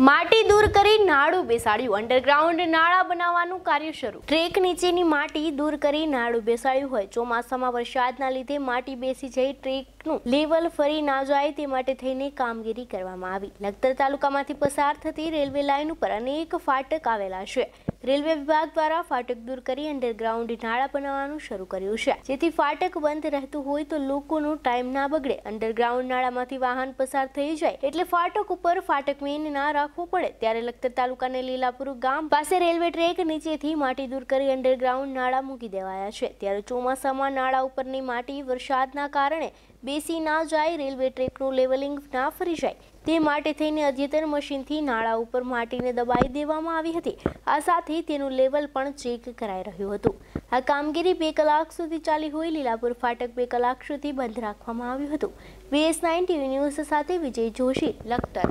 માટી દૂર કરી નાળું બેસાડ્યું અંડરગ્રાઉન્ડ નાળા બનાવવાનું કાર્ય શરૂ ટ્રેક નીચેની માટી દૂર કરી નાળું બેસાડ્યું હોય ચોમાસામાં વરસાદના લીધે માટી બેસી જઈ ટ્રેકનું લેવલ ફરી ના જાય તે માટે થઈને કામગીરી કરવામાં આવી લખતર તાલુકામાંથી પસાર થતી રેલવે લાઇન ઉપર અનેક ફાટક આવેલા છે રેલવે વિભાગ દ્વારા ફાટક દૂર કરી અંડરગ્રાઉન્ડ નાળા બનાવવાનું શરૂ કર્યું છે જેથી ફાટક બંધ રહેતું હોય તો લોકોનું ટાઈમ ના બગડે અંડરગ્રાઉન્ડ નાળામાંથી વાહન પસાર થઈ જાય એટલે ફાટક ઉપર ફાટક મેન ના રાખવો પડે ત્યારે લખતર તાલુકાને લીલાપુર ગામ પાસે રેલવે ટ્રેક નીચેથી માટી દૂર કરી અંડરગ્રાઉન્ડ નાળા મૂકી દેવાયા છે ત્યારે ચોમાસામાં નાળા ઉપરની માટી વરસાદના કારણે બેસી ના જાય રેલવે ટ્રેકનું લેવલિંગ ના ફરી જાય તે માટે થઈને અદ્યતન મશીનથી નાળા ઉપર માટીને દબાઈ દેવામાં આવી હતી આ સાથે તેનું લેવલ પણ ચેક કરાઈ રહ્યું હતું આ કામગીરી બે કલાક સુધી ચાલી હોય લીલાપુર ફાટક બે કલાક સુધી બંધ રાખવામાં આવ્યું હતું બીએસ નાઇન ટીવી ન્યૂઝ સાથે વિજય જોશી લખતર